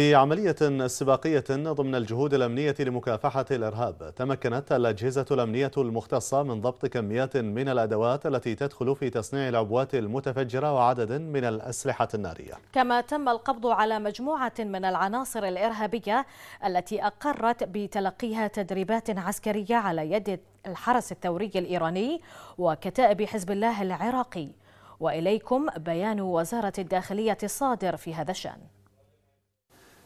في عملية سباقية ضمن الجهود الأمنية لمكافحة الإرهاب تمكنت الأجهزة الأمنية المختصة من ضبط كميات من الأدوات التي تدخل في تصنيع العبوات المتفجرة وعدد من الأسلحة النارية كما تم القبض على مجموعة من العناصر الإرهابية التي أقرت بتلقيها تدريبات عسكرية على يد الحرس الثوري الإيراني وكتائب حزب الله العراقي وإليكم بيان وزارة الداخلية الصادر في هذا الشأن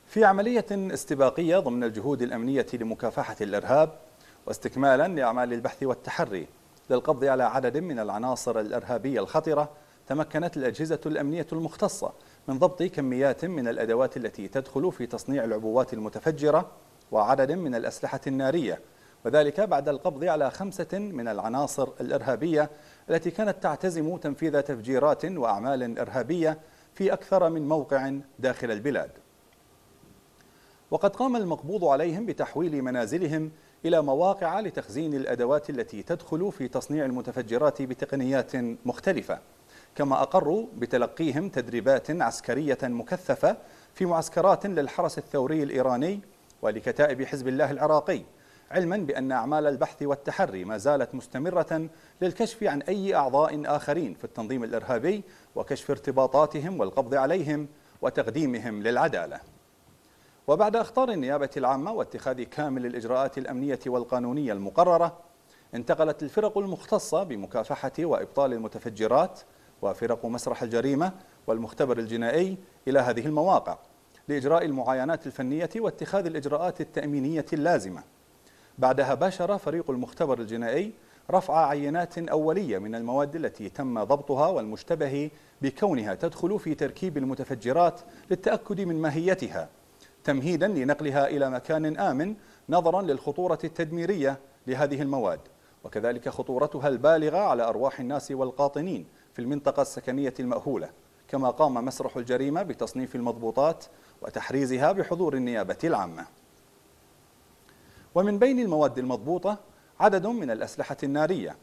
في عملية استباقية ضمن الجهود الأمنية لمكافحة الإرهاب واستكمالا لأعمال البحث والتحري للقبض على عدد من العناصر الإرهابية الخطرة تمكنت الأجهزة الأمنية المختصة من ضبط كميات من الأدوات التي تدخل في تصنيع العبوات المتفجرة وعدد من الأسلحة النارية وذلك بعد القبض على خمسة من العناصر الإرهابية التي كانت تعتزم تنفيذ تفجيرات وأعمال إرهابية في أكثر من موقع داخل البلاد وقد قام المقبوض عليهم بتحويل منازلهم إلى مواقع لتخزين الأدوات التي تدخل في تصنيع المتفجرات بتقنيات مختلفة كما أقروا بتلقيهم تدريبات عسكرية مكثفة في معسكرات للحرس الثوري الإيراني ولكتائب حزب الله العراقي علما بأن أعمال البحث والتحري ما زالت مستمرة للكشف عن أي أعضاء آخرين في التنظيم الإرهابي وكشف ارتباطاتهم والقبض عليهم وتقديمهم للعدالة وبعد إخطار النيابة العامة واتخاذ كامل الإجراءات الأمنية والقانونية المقررة انتقلت الفرق المختصة بمكافحة وإبطال المتفجرات وفرق مسرح الجريمة والمختبر الجنائي إلى هذه المواقع لإجراء المعاينات الفنية واتخاذ الإجراءات التأمينية اللازمة بعدها باشر فريق المختبر الجنائي رفع عينات أولية من المواد التي تم ضبطها والمشتبه بكونها تدخل في تركيب المتفجرات للتأكد من ماهيتها تمهيدا لنقلها إلى مكان آمن نظرا للخطورة التدميرية لهذه المواد وكذلك خطورتها البالغة على أرواح الناس والقاطنين في المنطقة السكنية المأهولة كما قام مسرح الجريمة بتصنيف المضبوطات وتحريزها بحضور النيابة العامة ومن بين المواد المضبوطة عدد من الأسلحة النارية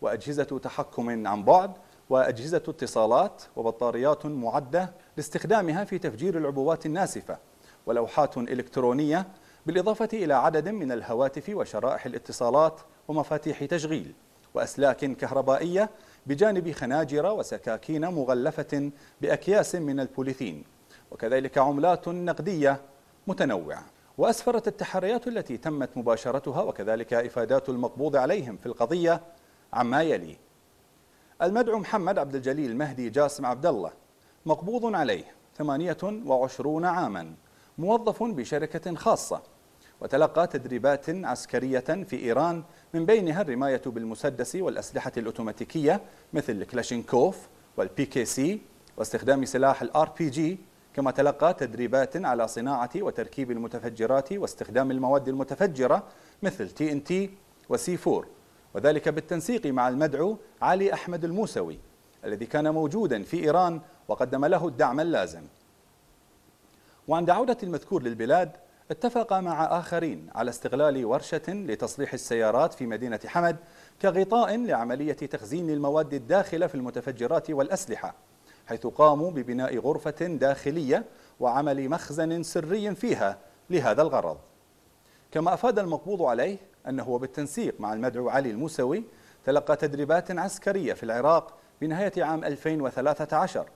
وأجهزة تحكم عن بعد وأجهزة اتصالات وبطاريات معدة لاستخدامها في تفجير العبوات الناسفة ولوحات إلكترونية بالإضافة إلى عدد من الهواتف وشرائح الاتصالات ومفاتيح تشغيل وأسلاك كهربائية بجانب خناجر وسكاكين مغلفة بأكياس من البوليثين وكذلك عملات نقدية متنوعة وأسفرت التحريات التي تمت مباشرتها وكذلك إفادات المقبوض عليهم في القضية عما يلي المدعو محمد عبد الجليل مهدي جاسم عبد الله مقبوض عليه 28 عاما موظف بشركة خاصة وتلقى تدريبات عسكرية في إيران من بينها الرماية بالمسدس والأسلحة الأوتوماتيكية مثل الكلاشينكوف والبي كي سي واستخدام سلاح الار بي جي كما تلقى تدريبات على صناعة وتركيب المتفجرات واستخدام المواد المتفجرة مثل تي ان تي وسي 4 وذلك بالتنسيق مع المدعو علي أحمد الموسوي الذي كان موجودا في إيران وقدم له الدعم اللازم وعند عودة المذكور للبلاد اتفق مع آخرين على استغلال ورشة لتصليح السيارات في مدينة حمد كغطاء لعملية تخزين المواد الداخلة في المتفجرات والأسلحة حيث قاموا ببناء غرفة داخلية وعمل مخزن سري فيها لهذا الغرض كما أفاد المقبوض عليه أنه بالتنسيق مع المدعو علي الموسوي تلقى تدريبات عسكرية في العراق بنهاية عام 2013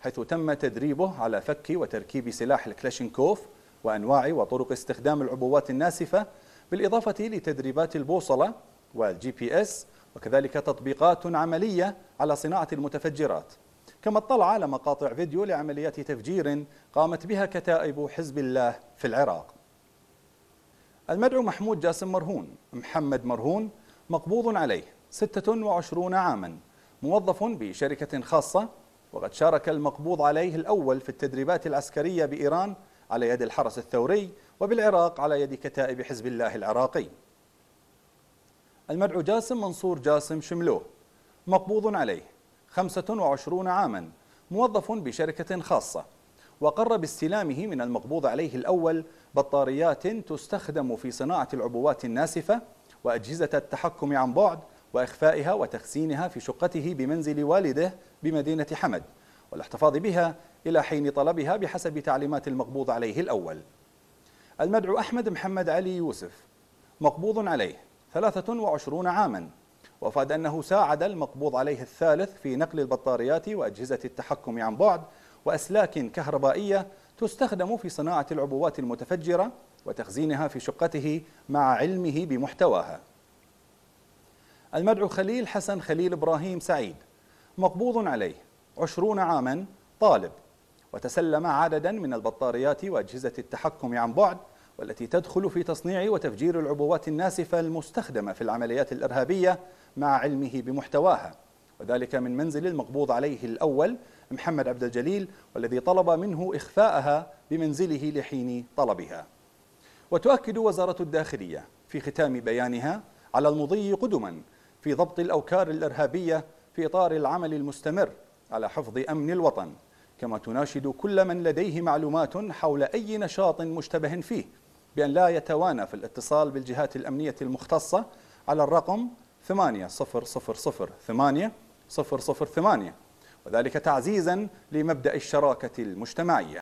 حيث تم تدريبه على فك وتركيب سلاح الكلاشينكوف وأنواع وطرق استخدام العبوات الناسفة بالإضافة لتدريبات البوصلة والجي بي اس وكذلك تطبيقات عملية على صناعة المتفجرات كما اطلع على مقاطع فيديو لعمليات تفجير قامت بها كتائب حزب الله في العراق المدعو محمود جاسم مرهون محمد مرهون مقبوض عليه 26 عاما موظف بشركة خاصة وقد شارك المقبوض عليه الأول في التدريبات العسكرية بإيران على يد الحرس الثوري وبالعراق على يد كتائب حزب الله العراقي المدعو جاسم منصور جاسم شملوه مقبوض عليه 25 عاما موظف بشركة خاصة وقر باستلامه من المقبوض عليه الأول بطاريات تستخدم في صناعة العبوات الناسفة وأجهزة التحكم عن بعد وإخفائها وتخزينها في شقته بمنزل والده بمدينة حمد والاحتفاظ بها إلى حين طلبها بحسب تعليمات المقبوض عليه الأول المدعو أحمد محمد علي يوسف مقبوض عليه 23 عاما وأفاد أنه ساعد المقبوض عليه الثالث في نقل البطاريات وأجهزة التحكم عن بعد وأسلاك كهربائية تستخدم في صناعة العبوات المتفجرة وتخزينها في شقته مع علمه بمحتواها المدعو خليل حسن خليل إبراهيم سعيد مقبوض عليه عشرون عاما طالب وتسلم عددا من البطاريات وأجهزة التحكم عن بعد والتي تدخل في تصنيع وتفجير العبوات الناسفة المستخدمة في العمليات الإرهابية مع علمه بمحتواها وذلك من منزل المقبوض عليه الأول محمد عبد الجليل والذي طلب منه إخفاءها بمنزله لحين طلبها وتؤكد وزارة الداخلية في ختام بيانها على المضي قدما في ضبط الأوكار الإرهابية في إطار العمل المستمر على حفظ أمن الوطن كما تناشد كل من لديه معلومات حول أي نشاط مشتبه فيه بأن لا يتوانى في الاتصال بالجهات الأمنية المختصة على الرقم 8000 008 وذلك تعزيزا لمبدأ الشراكة المجتمعية